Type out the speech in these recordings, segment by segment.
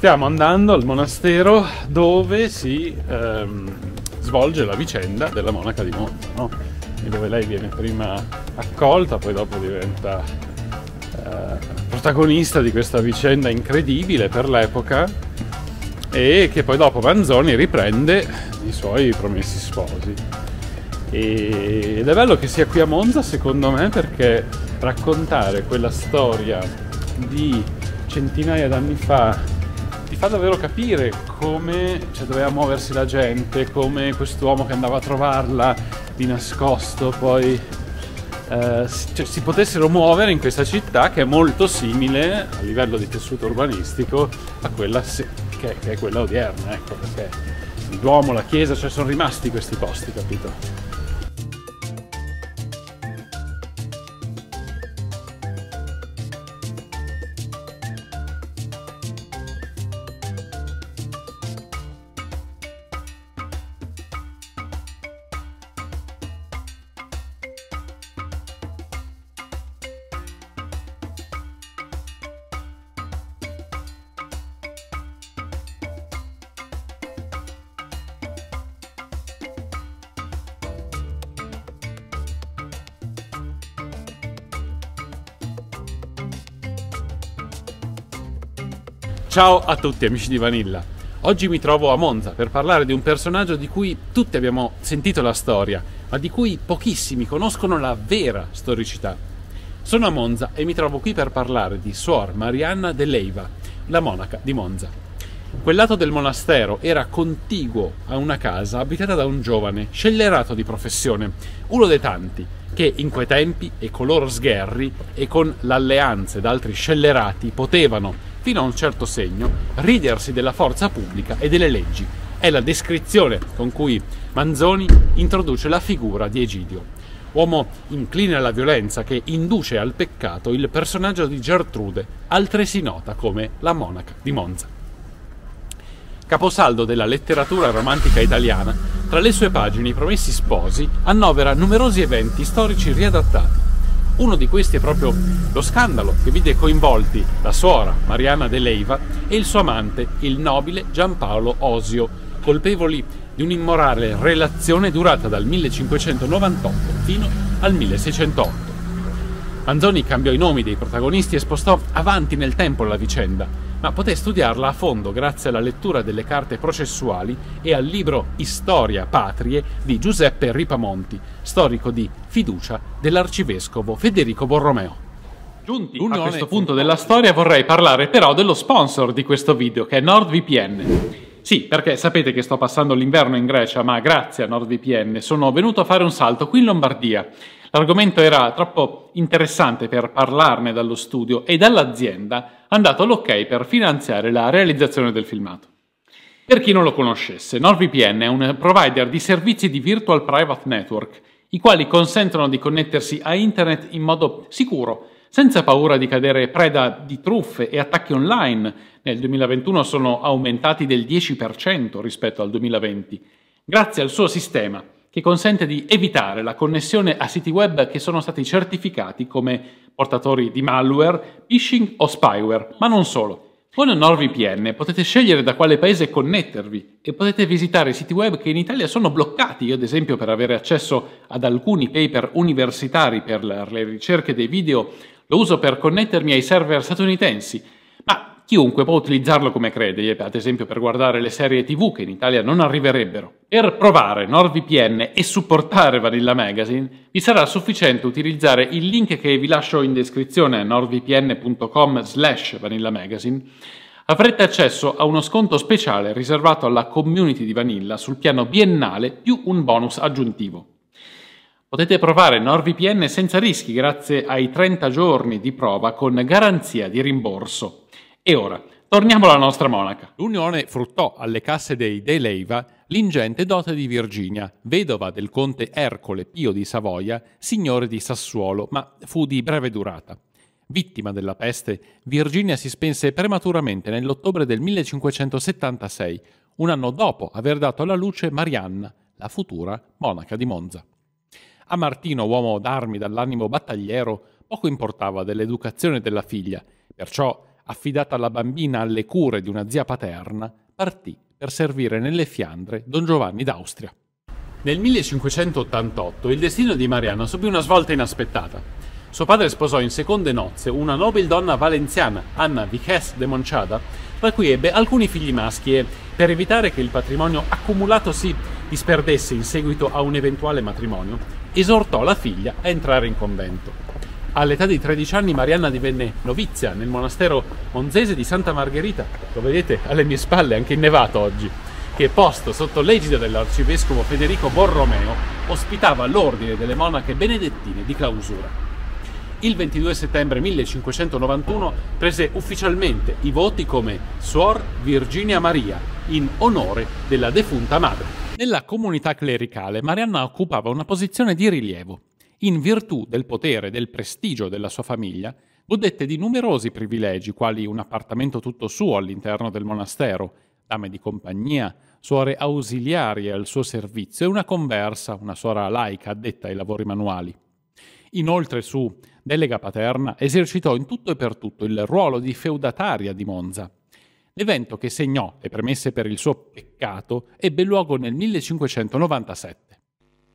stiamo andando al monastero dove si ehm, svolge la vicenda della monaca di Monza, no? dove lei viene prima accolta, poi dopo diventa eh, protagonista di questa vicenda incredibile per l'epoca e che poi dopo Manzoni riprende i suoi promessi sposi. E, ed è bello che sia qui a Monza secondo me perché raccontare quella storia di centinaia d'anni fa fa davvero capire come cioè, doveva muoversi la gente, come quest'uomo che andava a trovarla di nascosto poi eh, cioè, si potessero muovere in questa città che è molto simile a livello di tessuto urbanistico a quella se- che, che, è quella odierna, ecco perché il Duomo, la Chiesa, cioè sono rimasti questi posti, capito? Ciao a tutti amici di Vanilla. Oggi mi trovo a Monza per parlare di un personaggio di cui tutti abbiamo sentito la storia, ma di cui pochissimi conoscono la vera storicità. Sono a Monza e mi trovo qui per parlare di Suor Marianna de Leiva, la monaca di Monza. Quel lato del monastero era contiguo a una casa abitata da un giovane, scellerato di professione, uno dei tanti, che in quei tempi e coloro sgherri e con l'alleanza d'altri scellerati potevano fino a un certo segno, ridersi della forza pubblica e delle leggi. È la descrizione con cui Manzoni introduce la figura di Egidio. Uomo incline alla violenza che induce al peccato il personaggio di Gertrude, altresì nota come la monaca di Monza. Caposaldo della letteratura romantica italiana, tra le sue pagine I Promessi Sposi annovera numerosi eventi storici riadattati uno di questi è proprio lo scandalo che vide coinvolti la suora Mariana De Leiva e il suo amante, il nobile Giampaolo Osio, colpevoli di un'immorale relazione durata dal 1598 fino al 1608. Manzoni cambiò i nomi dei protagonisti e spostò avanti nel tempo la vicenda, ma poté studiarla a fondo grazie alla lettura delle carte processuali e al libro Storia Patrie di Giuseppe Ripamonti, storico di fiducia dell'arcivescovo Federico Borromeo. Giunti a questo punto della storia vorrei parlare però dello sponsor di questo video che è NordVPN. Sì, perché sapete che sto passando l'inverno in Grecia, ma grazie a NordVPN sono venuto a fare un salto qui in Lombardia L'argomento era troppo interessante per parlarne dallo studio e dall'azienda hanno dato l'ok per finanziare la realizzazione del filmato. Per chi non lo conoscesse, NordVPN è un provider di servizi di Virtual Private Network, i quali consentono di connettersi a internet in modo sicuro senza paura di cadere preda di truffe e attacchi online, nel 2021 sono aumentati del 10% rispetto al 2020, grazie al suo sistema, che consente di evitare la connessione a siti web che sono stati certificati come portatori di malware, phishing o spyware, ma non solo. Con NordVPN potete scegliere da quale paese connettervi e potete visitare siti web che in Italia sono bloccati. Io, ad esempio, per avere accesso ad alcuni paper universitari per le ricerche dei video, lo uso per connettermi ai server statunitensi. Ma Chiunque può utilizzarlo come crede, ad esempio per guardare le serie TV che in Italia non arriverebbero. Per provare NordVPN e supportare Vanilla Magazine, vi sarà sufficiente utilizzare il link che vi lascio in descrizione nordvpn.com slash vanillamagazine avrete accesso a uno sconto speciale riservato alla community di Vanilla sul piano biennale più un bonus aggiuntivo. Potete provare NordVPN senza rischi grazie ai 30 giorni di prova con garanzia di rimborso. E ora, torniamo alla nostra monaca. L'unione fruttò alle casse dei De Leiva l'ingente dote di Virginia, vedova del conte Ercole Pio di Savoia, signore di Sassuolo, ma fu di breve durata. Vittima della peste, Virginia si spense prematuramente nell'ottobre del 1576, un anno dopo aver dato alla luce Marianna, la futura monaca di Monza. A Martino, uomo d'armi dall'animo battagliero, poco importava dell'educazione della figlia, perciò affidata alla bambina alle cure di una zia paterna, partì per servire nelle Fiandre Don Giovanni d'Austria. Nel 1588 il destino di Mariana subì una svolta inaspettata. Suo padre sposò in seconde nozze una nobildonna valenziana, Anna Viches de Monciada, da cui ebbe alcuni figli maschi e, per evitare che il patrimonio accumulato si disperdesse in seguito a un eventuale matrimonio, esortò la figlia a entrare in convento. All'età di 13 anni Marianna divenne novizia nel monastero monzese di Santa Margherita, lo vedete alle mie spalle, anche innevato oggi, che posto sotto l'egida dell'arcivescovo Federico Borromeo ospitava l'ordine delle monache benedettine di clausura. Il 22 settembre 1591 prese ufficialmente i voti come Suor Virginia Maria, in onore della defunta madre. Nella comunità clericale Marianna occupava una posizione di rilievo in virtù del potere e del prestigio della sua famiglia, godette di numerosi privilegi, quali un appartamento tutto suo all'interno del monastero, dame di compagnia, suore ausiliarie al suo servizio e una conversa, una suora laica addetta ai lavori manuali. Inoltre, su delega paterna, esercitò in tutto e per tutto il ruolo di feudataria di Monza. L'evento che segnò le premesse per il suo peccato ebbe luogo nel 1597.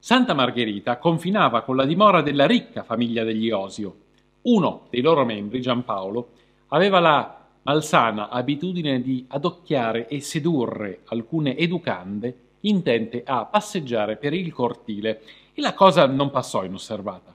Santa Margherita confinava con la dimora della ricca famiglia degli Osio. Uno dei loro membri, Giampaolo, aveva la malsana abitudine di adocchiare e sedurre alcune educande intente a passeggiare per il cortile e la cosa non passò inosservata.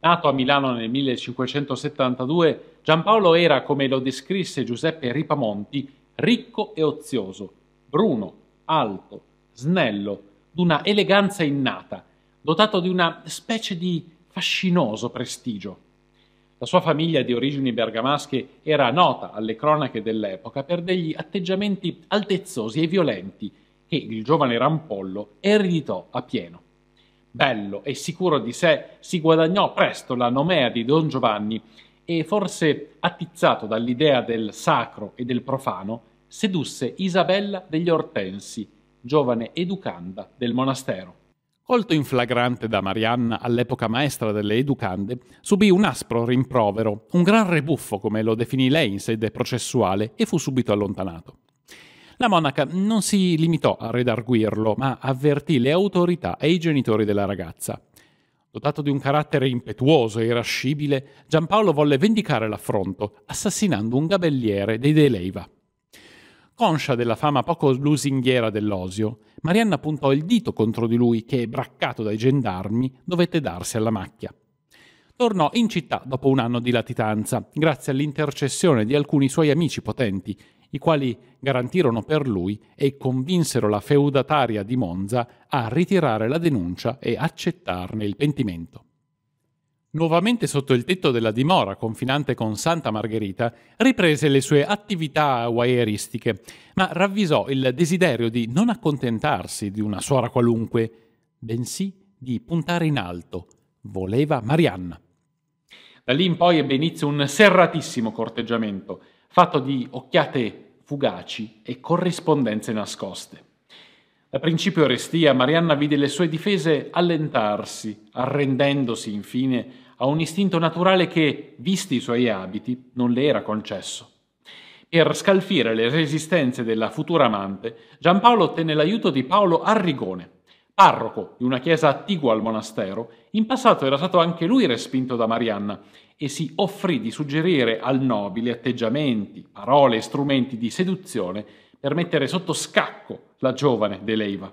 Nato a Milano nel 1572, Giampaolo era, come lo descrisse Giuseppe Ripamonti, ricco e ozioso, bruno, alto, snello, d'una eleganza innata, dotato di una specie di fascinoso prestigio. La sua famiglia di origini bergamasche era nota alle cronache dell'epoca per degli atteggiamenti altezzosi e violenti che il giovane Rampollo ereditò a pieno. Bello e sicuro di sé, si guadagnò presto la nomea di Don Giovanni e, forse attizzato dall'idea del sacro e del profano, sedusse Isabella degli Ortensi, giovane educanda del monastero. Colto in flagrante da Marianna, all'epoca maestra delle educande, subì un aspro rimprovero, un gran rebuffo come lo definì lei in sede processuale, e fu subito allontanato. La monaca non si limitò a redarguirlo, ma avvertì le autorità e i genitori della ragazza. Dotato di un carattere impetuoso e irascibile, Giampaolo volle vendicare l'affronto, assassinando un gabelliere dei De Leiva. Conscia della fama poco lusinghiera dell'Osio, Marianna puntò il dito contro di lui che, braccato dai gendarmi, dovette darsi alla macchia. Tornò in città dopo un anno di latitanza, grazie all'intercessione di alcuni suoi amici potenti, i quali garantirono per lui e convinsero la feudataria di Monza a ritirare la denuncia e accettarne il pentimento nuovamente sotto il tetto della dimora confinante con Santa Margherita, riprese le sue attività hawaieristiche, ma ravvisò il desiderio di non accontentarsi di una suora qualunque, bensì di puntare in alto. Voleva Marianna. Da lì in poi ebbe inizio un serratissimo corteggiamento, fatto di occhiate fugaci e corrispondenze nascoste. Da principio restia, Marianna vide le sue difese allentarsi, arrendendosi infine a un istinto naturale che, visti i suoi abiti, non le era concesso. Per scalfire le resistenze della futura amante, Giampaolo ottenne l'aiuto di Paolo Arrigone, parroco di una chiesa attigua al monastero, in passato era stato anche lui respinto da Marianna e si offrì di suggerire al nobile atteggiamenti, parole e strumenti di seduzione per mettere sotto scacco la giovane Deleiva.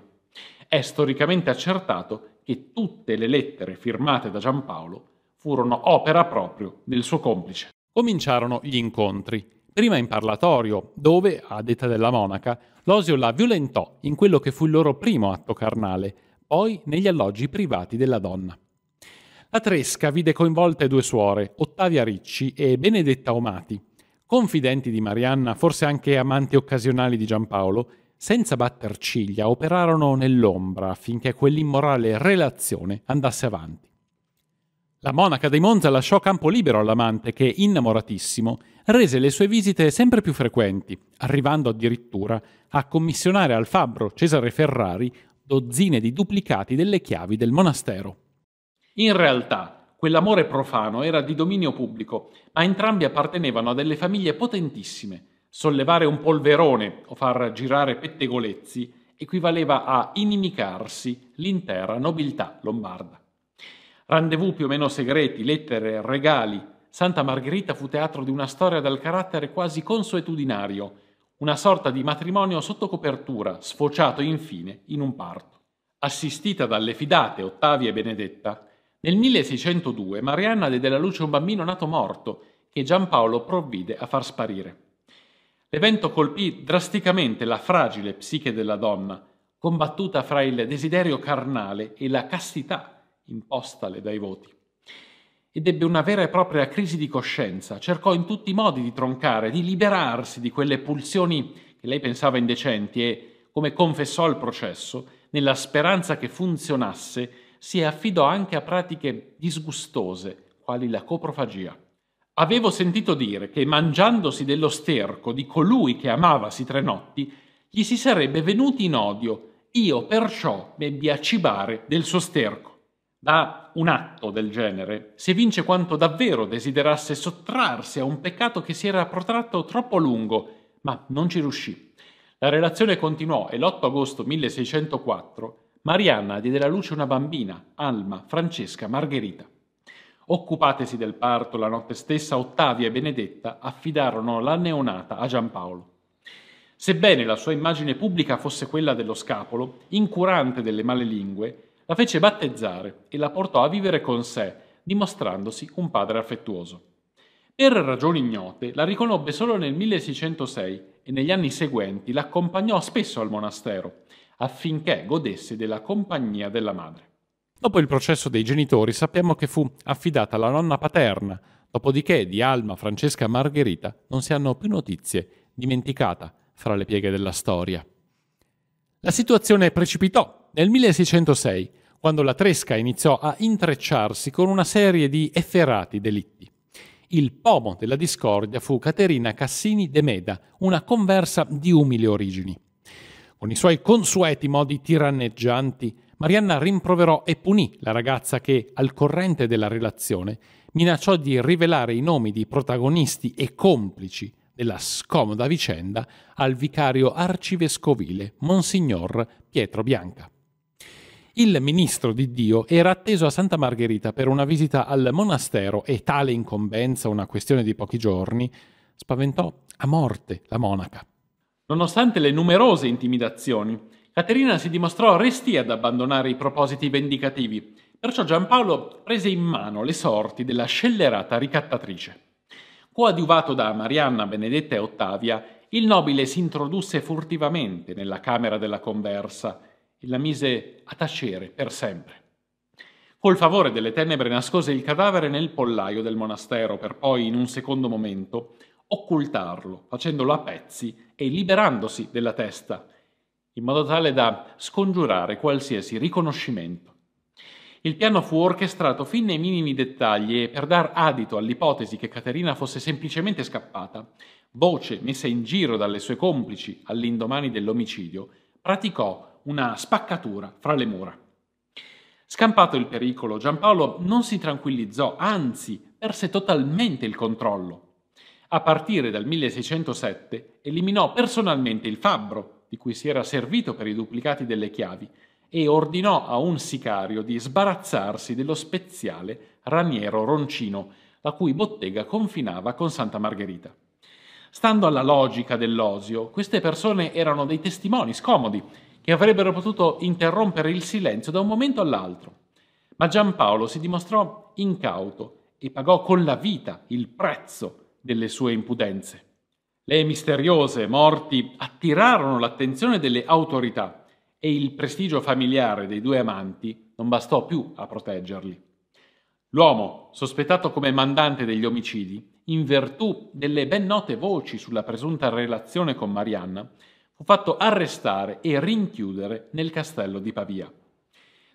È storicamente accertato che tutte le lettere firmate da Giampaolo furono opera proprio del suo complice. Cominciarono gli incontri, prima in parlatorio, dove, a detta della monaca, Losio la violentò in quello che fu il loro primo atto carnale, poi negli alloggi privati della donna. La Tresca vide coinvolte due suore, Ottavia Ricci e Benedetta Omati, confidenti di Marianna, forse anche amanti occasionali di Giampaolo, senza batter ciglia operarono nell'ombra affinché quell'immorale relazione andasse avanti. La monaca dei Monza lasciò campo libero all'amante che, innamoratissimo, rese le sue visite sempre più frequenti, arrivando addirittura a commissionare al fabbro Cesare Ferrari dozzine di duplicati delle chiavi del monastero. In realtà, quell'amore profano era di dominio pubblico, ma entrambi appartenevano a delle famiglie potentissime. Sollevare un polverone o far girare pettegolezzi equivaleva a inimicarsi l'intera nobiltà lombarda rendezvous più o meno segreti, lettere, regali. Santa Margherita fu teatro di una storia dal carattere quasi consuetudinario, una sorta di matrimonio sotto copertura, sfociato infine in un parto. Assistita dalle fidate Ottavia e Benedetta, nel 1602 Marianna diede alla luce un bambino nato morto che Giampaolo provvide a far sparire. L'evento colpì drasticamente la fragile psiche della donna, combattuta fra il desiderio carnale e la castità impostale dai voti. Ed ebbe una vera e propria crisi di coscienza, cercò in tutti i modi di troncare, di liberarsi di quelle pulsioni che lei pensava indecenti e, come confessò al processo, nella speranza che funzionasse, si affidò anche a pratiche disgustose, quali la coprofagia. Avevo sentito dire che mangiandosi dello sterco di colui che amava notti, gli si sarebbe venuti in odio, io perciò mi ebbi a cibare del suo sterco da un atto del genere, si evince quanto davvero desiderasse sottrarsi a un peccato che si era protratto troppo a lungo, ma non ci riuscì. La relazione continuò e l'8 agosto 1604 Marianna diede alla luce una bambina, Alma, Francesca, Margherita. Occupatesi del parto la notte stessa, Ottavia e Benedetta affidarono la neonata a Giampaolo. Sebbene la sua immagine pubblica fosse quella dello scapolo, incurante delle male lingue, la fece battezzare e la portò a vivere con sé, dimostrandosi un padre affettuoso. Per ragioni ignote la riconobbe solo nel 1606 e negli anni seguenti l'accompagnò spesso al monastero, affinché godesse della compagnia della madre. Dopo il processo dei genitori sappiamo che fu affidata alla nonna paterna, dopodiché di Alma, Francesca Margherita non si hanno più notizie, dimenticata fra le pieghe della storia. La situazione precipitò nel 1606, quando la Tresca iniziò a intrecciarsi con una serie di efferati delitti. Il pomo della discordia fu Caterina Cassini de Meda, una conversa di umili origini. Con i suoi consueti modi tiranneggianti, Marianna rimproverò e punì la ragazza che, al corrente della relazione, minacciò di rivelare i nomi di protagonisti e complici della scomoda vicenda al vicario arcivescovile, Monsignor Pietro Bianca. Il ministro di Dio era atteso a Santa Margherita per una visita al monastero e tale incombenza, una questione di pochi giorni, spaventò a morte la monaca. Nonostante le numerose intimidazioni, Caterina si dimostrò restia ad abbandonare i propositi vendicativi, perciò Giampaolo prese in mano le sorti della scellerata ricattatrice. Coadiuvato da Marianna Benedetta e Ottavia, il nobile si introdusse furtivamente nella camera della conversa e la mise a tacere per sempre. Col favore delle tenebre nascose il cadavere nel pollaio del monastero per poi, in un secondo momento, occultarlo, facendolo a pezzi e liberandosi della testa, in modo tale da scongiurare qualsiasi riconoscimento. Il piano fu orchestrato fin nei minimi dettagli e per dar adito all'ipotesi che Caterina fosse semplicemente scappata, voce messa in giro dalle sue complici all'indomani dell'omicidio, praticò una spaccatura fra le mura. Scampato il pericolo, Giampaolo non si tranquillizzò, anzi perse totalmente il controllo. A partire dal 1607 eliminò personalmente il fabbro, di cui si era servito per i duplicati delle chiavi, e ordinò a un sicario di sbarazzarsi dello speziale Raniero Roncino, la cui bottega confinava con Santa Margherita. Stando alla logica dell'osio, queste persone erano dei testimoni scomodi che avrebbero potuto interrompere il silenzio da un momento all'altro. Ma Giampaolo si dimostrò incauto e pagò con la vita il prezzo delle sue impudenze. Le misteriose morti attirarono l'attenzione delle autorità e il prestigio familiare dei due amanti non bastò più a proteggerli. L'uomo, sospettato come mandante degli omicidi, in virtù delle ben note voci sulla presunta relazione con Marianna, fu fatto arrestare e rinchiudere nel castello di Pavia.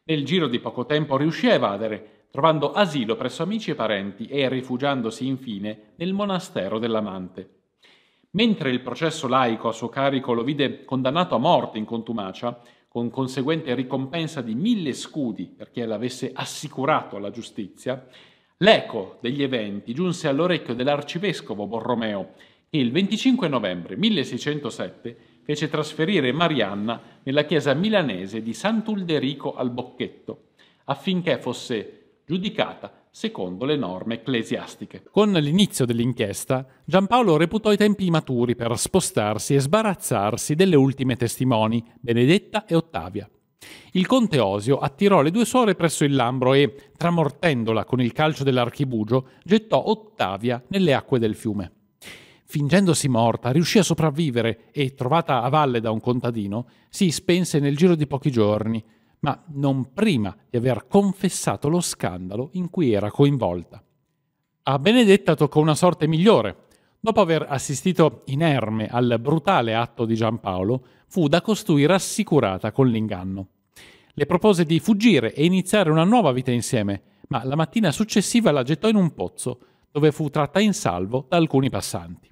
Nel giro di poco tempo riuscì a evadere, trovando asilo presso amici e parenti e rifugiandosi infine nel monastero dell'amante. Mentre il processo laico a suo carico lo vide condannato a morte in contumacia, con conseguente ricompensa di mille scudi per chi l'avesse assicurato alla giustizia, l'eco degli eventi giunse all'orecchio dell'arcivescovo Borromeo, che il 25 novembre 1607 fece trasferire Marianna nella chiesa milanese di Sant'Ulderico al Bocchetto, affinché fosse giudicata secondo le norme ecclesiastiche. Con l'inizio dell'inchiesta, Giampaolo reputò i tempi maturi per spostarsi e sbarazzarsi delle ultime testimoni, Benedetta e Ottavia. Il conte Osio attirò le due suore presso il Lambro e, tramortendola con il calcio dell'archibugio, gettò Ottavia nelle acque del fiume fingendosi morta, riuscì a sopravvivere e, trovata a valle da un contadino, si spense nel giro di pochi giorni, ma non prima di aver confessato lo scandalo in cui era coinvolta. A Benedetta toccò una sorte migliore. Dopo aver assistito inerme al brutale atto di Giampaolo, fu da costui rassicurata con l'inganno. Le propose di fuggire e iniziare una nuova vita insieme, ma la mattina successiva la gettò in un pozzo, dove fu tratta in salvo da alcuni passanti.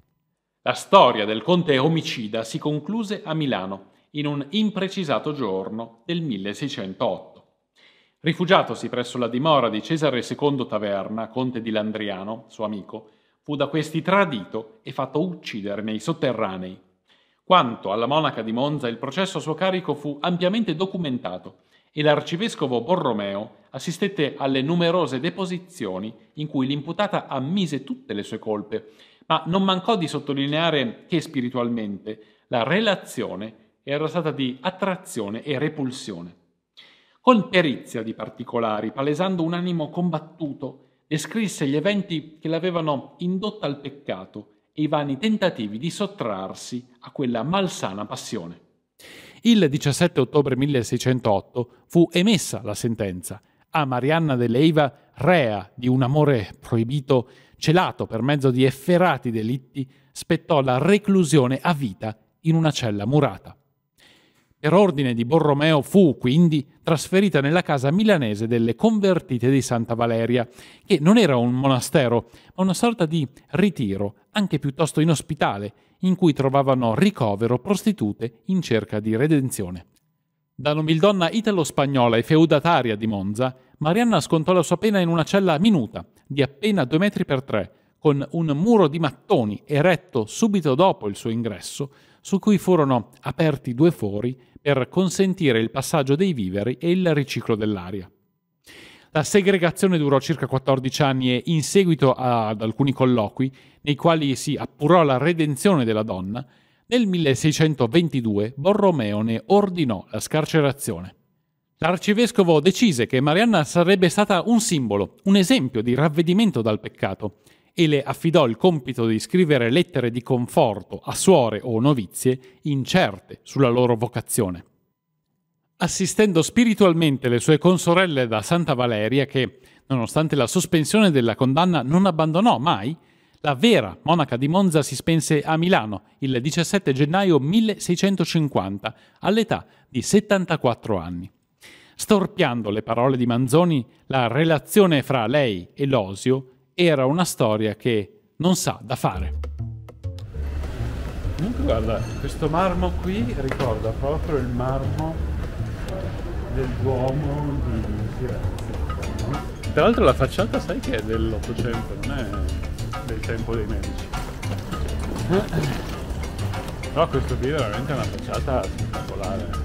La storia del conte omicida si concluse a Milano in un imprecisato giorno del 1608. Rifugiatosi presso la dimora di Cesare II Taverna, conte di Landriano, suo amico, fu da questi tradito e fatto uccidere nei sotterranei. Quanto alla monaca di Monza, il processo a suo carico fu ampiamente documentato e l'arcivescovo Borromeo assistette alle numerose deposizioni in cui l'imputata ammise tutte le sue colpe ma non mancò di sottolineare che spiritualmente la relazione era stata di attrazione e repulsione. Con perizia di particolari, palesando un animo combattuto, descrisse gli eventi che l'avevano indotta al peccato e i vani tentativi di sottrarsi a quella malsana passione. Il 17 ottobre 1608 fu emessa la sentenza a Marianna de Leiva, rea di un amore proibito celato per mezzo di efferati delitti, spettò la reclusione a vita in una cella murata. Per ordine di Borromeo fu, quindi, trasferita nella casa milanese delle convertite di Santa Valeria, che non era un monastero, ma una sorta di ritiro, anche piuttosto inospitale, in cui trovavano ricovero prostitute in cerca di redenzione. Da nomildonna italo-spagnola e feudataria di Monza, Marianna scontò la sua pena in una cella minuta, di appena 2 metri per 3, con un muro di mattoni eretto subito dopo il suo ingresso, su cui furono aperti due fori per consentire il passaggio dei viveri e il riciclo dell'aria. La segregazione durò circa 14 anni e in seguito ad alcuni colloqui, nei quali si appurò la redenzione della donna, nel 1622 Borromeo ne ordinò la scarcerazione. L'arcivescovo decise che Marianna sarebbe stata un simbolo, un esempio di ravvedimento dal peccato e le affidò il compito di scrivere lettere di conforto a suore o novizie incerte sulla loro vocazione. Assistendo spiritualmente le sue consorelle da Santa Valeria che, nonostante la sospensione della condanna, non abbandonò mai, la vera monaca di Monza si spense a Milano il 17 gennaio 1650, all'età di 74 anni. Storpiando le parole di Manzoni, la relazione fra lei e Losio era una storia che non sa da fare. Comunque guarda, questo marmo qui ricorda proprio il marmo del Duomo di Firenze. Tra l'altro la facciata sai che è dell'Ottocento, non è del tempo dei medici. Però questo qui è veramente una facciata spettacolare.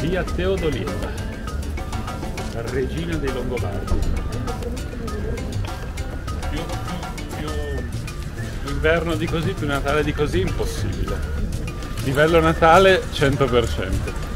via Teodolita, regina dei Longobardi. Più, più, più inverno di così, più Natale di così, impossibile. Livello Natale 100%.